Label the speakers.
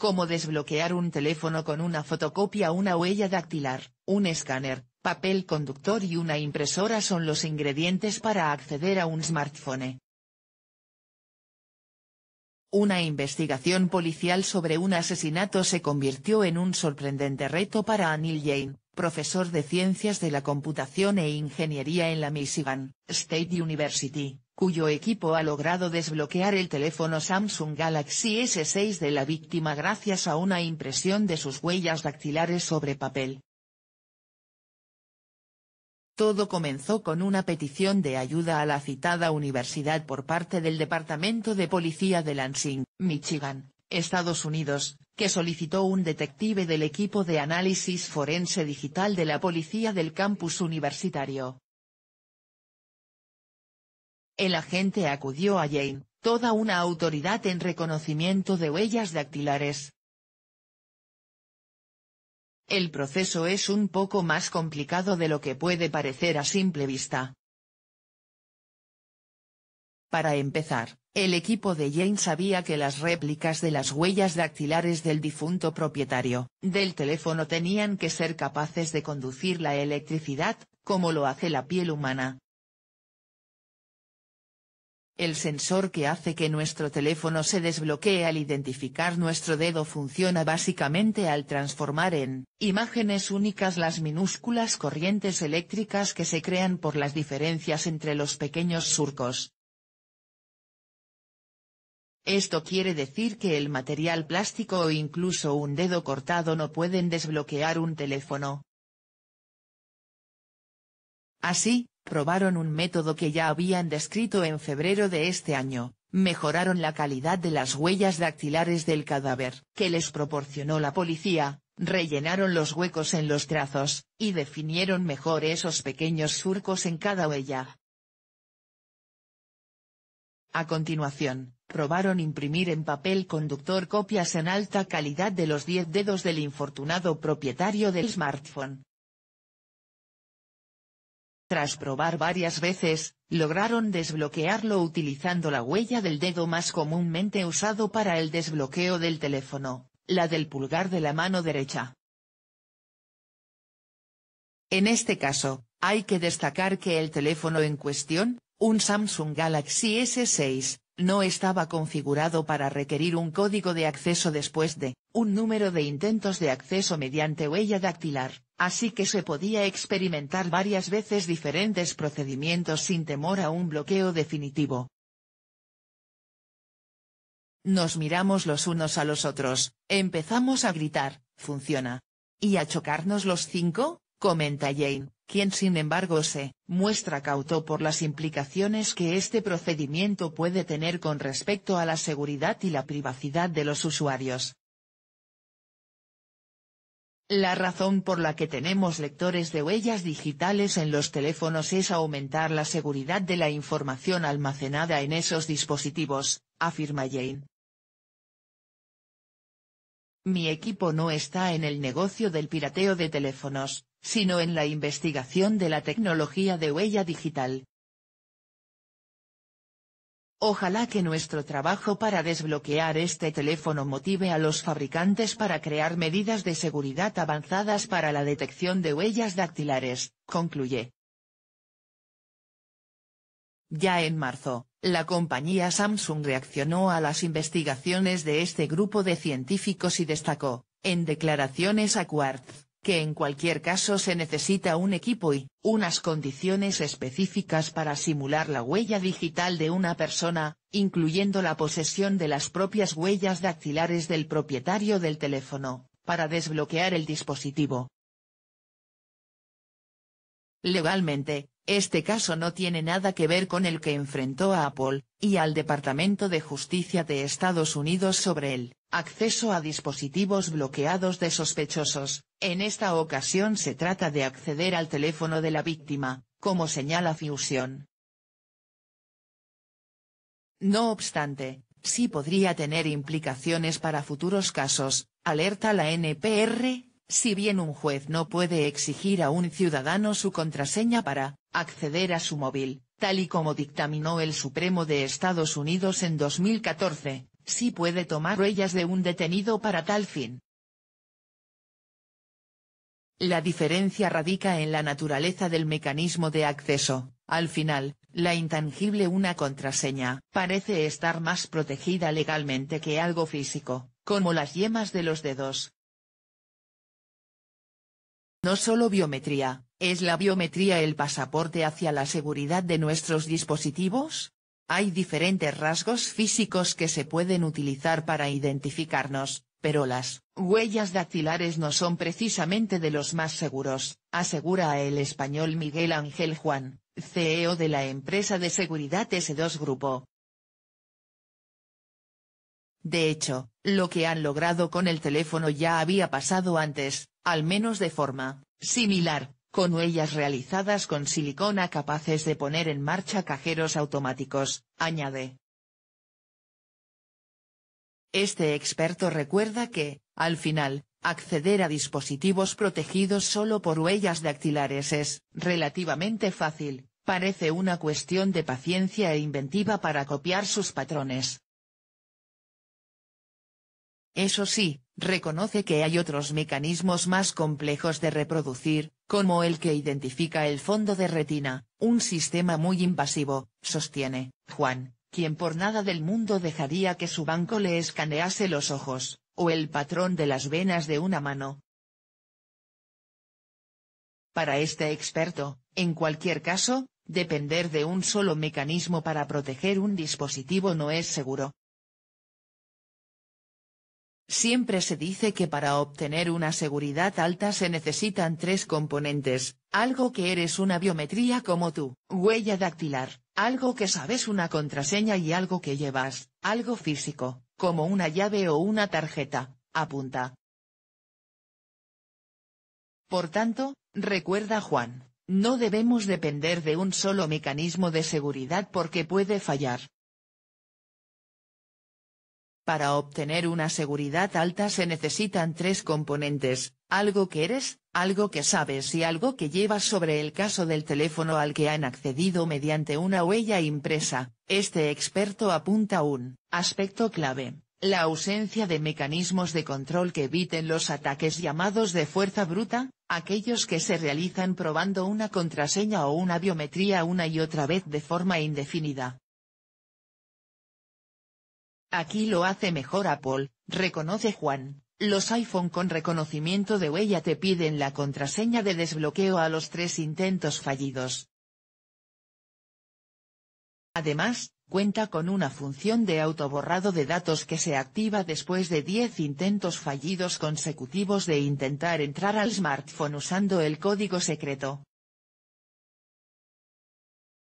Speaker 1: Cómo desbloquear un teléfono con una fotocopia, una huella dactilar, un escáner, papel conductor y una impresora son los ingredientes para acceder a un smartphone. Una investigación policial sobre un asesinato se convirtió en un sorprendente reto para Anil Jane, profesor de Ciencias de la Computación e Ingeniería en la Michigan State University, cuyo equipo ha logrado desbloquear el teléfono Samsung Galaxy S6 de la víctima gracias a una impresión de sus huellas dactilares sobre papel. Todo comenzó con una petición de ayuda a la citada universidad por parte del Departamento de Policía de Lansing, Michigan, Estados Unidos, que solicitó un detective del equipo de análisis forense digital de la policía del campus universitario, el agente acudió a Jane, toda una autoridad en reconocimiento de huellas dactilares. El proceso es un poco más complicado de lo que puede parecer a simple vista. Para empezar, el equipo de Jane sabía que las réplicas de las huellas dactilares del difunto propietario del teléfono tenían que ser capaces de conducir la electricidad, como lo hace la piel humana, el sensor que hace que nuestro teléfono se desbloquee al identificar nuestro dedo funciona básicamente al transformar en imágenes únicas las minúsculas corrientes eléctricas que se crean por las diferencias entre los pequeños surcos. Esto quiere decir que el material plástico o incluso un dedo cortado no pueden desbloquear un teléfono. Así, probaron un método que ya habían descrito en febrero de este año, mejoraron la calidad de las huellas dactilares del cadáver que les proporcionó la policía, rellenaron los huecos en los trazos, y definieron mejor esos pequeños surcos en cada huella. A continuación, probaron imprimir en papel conductor copias en alta calidad de los 10 dedos del infortunado propietario del smartphone, tras probar varias veces, lograron desbloquearlo utilizando la huella del dedo más comúnmente usado para el desbloqueo del teléfono, la del pulgar de la mano derecha. En este caso, hay que destacar que el teléfono en cuestión, un Samsung Galaxy S6, no estaba configurado para requerir un código de acceso después de, un número de intentos de acceso mediante huella dactilar, así que se podía experimentar varias veces diferentes procedimientos sin temor a un bloqueo definitivo. Nos miramos los unos a los otros, empezamos a gritar, funciona. ¿Y a chocarnos los cinco? comenta Jane, quien sin embargo se muestra cauto por las implicaciones que este procedimiento puede tener con respecto a la seguridad y la privacidad de los usuarios. La razón por la que tenemos lectores de huellas digitales en los teléfonos es aumentar la seguridad de la información almacenada en esos dispositivos, afirma Jane. Mi equipo no está en el negocio del pirateo de teléfonos, sino en la investigación de la tecnología de huella digital. Ojalá que nuestro trabajo para desbloquear este teléfono motive a los fabricantes para crear medidas de seguridad avanzadas para la detección de huellas dactilares, concluye. Ya en marzo, la compañía Samsung reaccionó a las investigaciones de este grupo de científicos y destacó, en declaraciones a Quartz, que en cualquier caso se necesita un equipo y, unas condiciones específicas para simular la huella digital de una persona, incluyendo la posesión de las propias huellas dactilares del propietario del teléfono, para desbloquear el dispositivo. Legalmente, este caso no tiene nada que ver con el que enfrentó a Apple, y al Departamento de Justicia de Estados Unidos sobre el acceso a dispositivos bloqueados de sospechosos, en esta ocasión se trata de acceder al teléfono de la víctima, como señala Fusion. No obstante, sí podría tener implicaciones para futuros casos, alerta la NPR, si bien un juez no puede exigir a un ciudadano su contraseña para acceder a su móvil, tal y como dictaminó el Supremo de Estados Unidos en 2014, sí puede tomar huellas de un detenido para tal fin. La diferencia radica en la naturaleza del mecanismo de acceso, al final, la intangible una contraseña, parece estar más protegida legalmente que algo físico, como las yemas de los dedos, no solo biometría, ¿es la biometría el pasaporte hacia la seguridad de nuestros dispositivos? Hay diferentes rasgos físicos que se pueden utilizar para identificarnos, pero las huellas dactilares no son precisamente de los más seguros, asegura el español Miguel Ángel Juan, CEO de la empresa de seguridad S2 Grupo. De hecho, lo que han logrado con el teléfono ya había pasado antes, al menos de forma similar, con huellas realizadas con silicona capaces de poner en marcha cajeros automáticos, añade. Este experto recuerda que, al final, acceder a dispositivos protegidos solo por huellas dactilares es relativamente fácil, parece una cuestión de paciencia e inventiva para copiar sus patrones. Eso sí, reconoce que hay otros mecanismos más complejos de reproducir, como el que identifica el fondo de retina, un sistema muy invasivo, sostiene, Juan, quien por nada del mundo dejaría que su banco le escanease los ojos, o el patrón de las venas de una mano. Para este experto, en cualquier caso, depender de un solo mecanismo para proteger un dispositivo no es seguro, Siempre se dice que para obtener una seguridad alta se necesitan tres componentes, algo que eres una biometría como tú, huella dactilar, algo que sabes una contraseña y algo que llevas, algo físico, como una llave o una tarjeta, apunta. Por tanto, recuerda Juan, no debemos depender de un solo mecanismo de seguridad porque puede fallar. Para obtener una seguridad alta se necesitan tres componentes, algo que eres, algo que sabes y algo que llevas sobre el caso del teléfono al que han accedido mediante una huella impresa. Este experto apunta un aspecto clave, la ausencia de mecanismos de control que eviten los ataques llamados de fuerza bruta, aquellos que se realizan probando una contraseña o una biometría una y otra vez de forma indefinida, Aquí lo hace mejor Apple, reconoce Juan. Los iPhone con reconocimiento de huella te piden la contraseña de desbloqueo a los tres intentos fallidos. Además, cuenta con una función de autoborrado de datos que se activa después de 10 intentos fallidos consecutivos de intentar entrar al smartphone usando el código secreto.